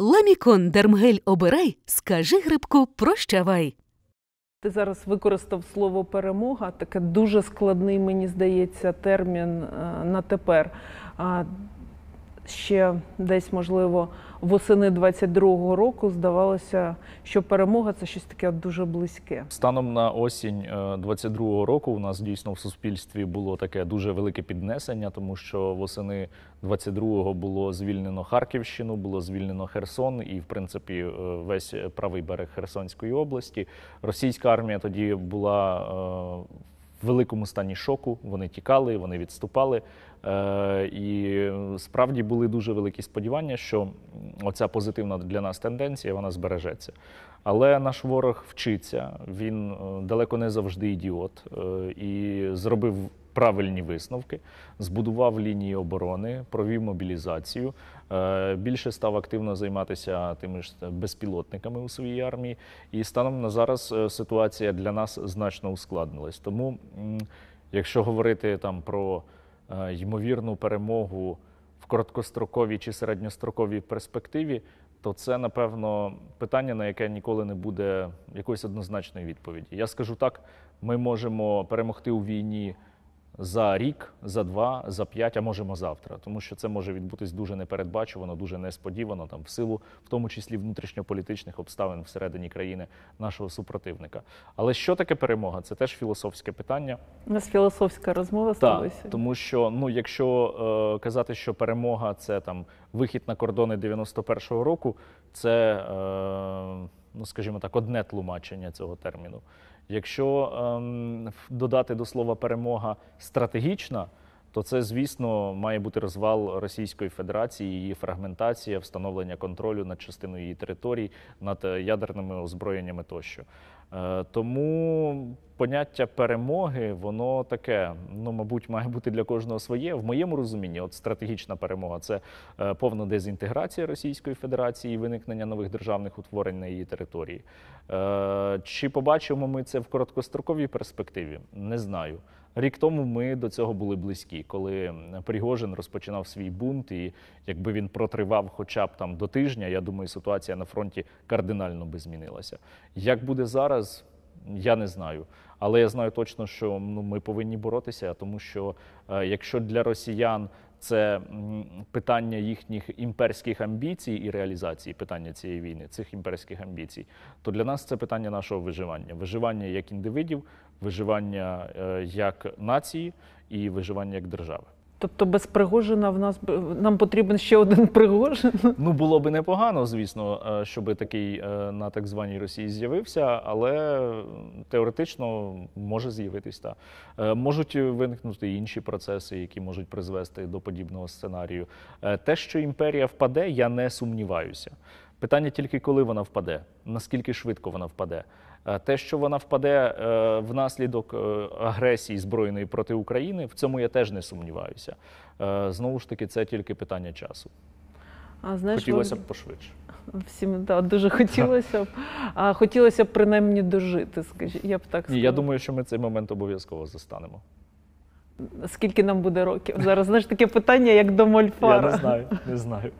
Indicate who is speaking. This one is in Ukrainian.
Speaker 1: Ламікон Дермгель обирай, скажи грибку, прощавай. Ти зараз використав слово перемога, таке дуже складний, мені здається, термін е, на тепер ще десь, можливо, восени 22-го року здавалося, що перемога це щось таке дуже близьке.
Speaker 2: Станом на осінь 22-го е, року у нас дійсно в суспільстві було таке дуже велике піднесення, тому що восени 22-го було звільнено Харківщину, було звільнено Херсон, і в принципі е, весь правий берег Херсонської області. Російська армія тоді була. Е, в великому стані шоку. Вони тікали, вони відступали. Е, і справді були дуже великі сподівання, що оця позитивна для нас тенденція вона збережеться. Але наш ворог вчиться, він е, далеко не завжди ідіот е, і зробив правильні висновки, збудував лінії оборони, провів мобілізацію. Е, більше став активно займатися тими ж безпілотниками у своїй армії, і станом на зараз е, ситуація для нас значно ускладнилась. Тому, якщо говорити там про е, ймовірну перемогу в короткостроковій чи середньостроковій перспективі, то це напевно питання, на яке ніколи не буде якоїсь однозначної відповіді. Я скажу так: ми можемо перемогти у війні за рік, за два, за п'ять, а можемо завтра, тому що це може відбутись дуже непередбачувано, дуже несподівано, там в силу, в тому числі внутрішньополітичних обставин всередині країни нашого супротивника. Але що таке перемога? Це теж філософське питання.
Speaker 1: У нас філософська розмова сталася, тому
Speaker 2: що ну, якщо е, казати, що перемога це там вихід на кордони 91-го року, це е, ну, скажімо так, одне тлумачення цього терміну. Якщо ем, додати до слова перемога стратегічна то це, звісно, має бути розвал Російської Федерації, її фрагментація, встановлення контролю над частиною її територій, над е, ядерними озброєннями тощо. Е, тому поняття перемоги, воно таке, ну мабуть, має бути для кожного своє. В моєму розумінні, от стратегічна перемога це е, повна дезінтеграція Російської Федерації, і виникнення нових державних утворень на її території. Чи побачимо ми це в короткостроковій перспективі? Не знаю. Рік тому ми до цього були близькі, коли Пригожин розпочинав свій бунт, і якби він протривав, хоча б там до тижня, я думаю, ситуація на фронті кардинально би змінилася. Як буде зараз, я не знаю. Але я знаю точно, що ну ми повинні боротися, тому що е, якщо для росіян це питання їхніх імперських амбіцій і реалізації питання цієї війни, цих імперських амбіцій, то для нас це питання нашого виживання, виживання як індивидів, виживання е, як нації і виживання як держави.
Speaker 1: Тобто без Пригожина в нас нам потрібен ще один Пригожин? Ну було би
Speaker 2: непогано, звісно, е, щоб такий е, на так званій Росії з'явився, але теоретично може з'явитись та е, можуть виникнути інші процеси, які можуть призвести до подібного сценарію. Те, що імперія впаде, я не сумніваюся. Питання тільки коли вона впаде, наскільки швидко вона впаде. Е, те, що вона впаде е, внаслідок е, агресії збройної проти України, в цьому я теж не сумніваюся. Знову ж таки, це тільки питання часу. А знаєш, хотілося б пошвидше.
Speaker 1: Всім так, дуже хотілося б. А хотілося б принаймні дожити. Скажіть, я б так сказав. я думаю,
Speaker 2: що ми цей момент обов'язково застанемо.
Speaker 1: Скільки нам буде років? Зараз знаєш таке питання, як до Мольфара. Я не знаю,
Speaker 2: не знаю.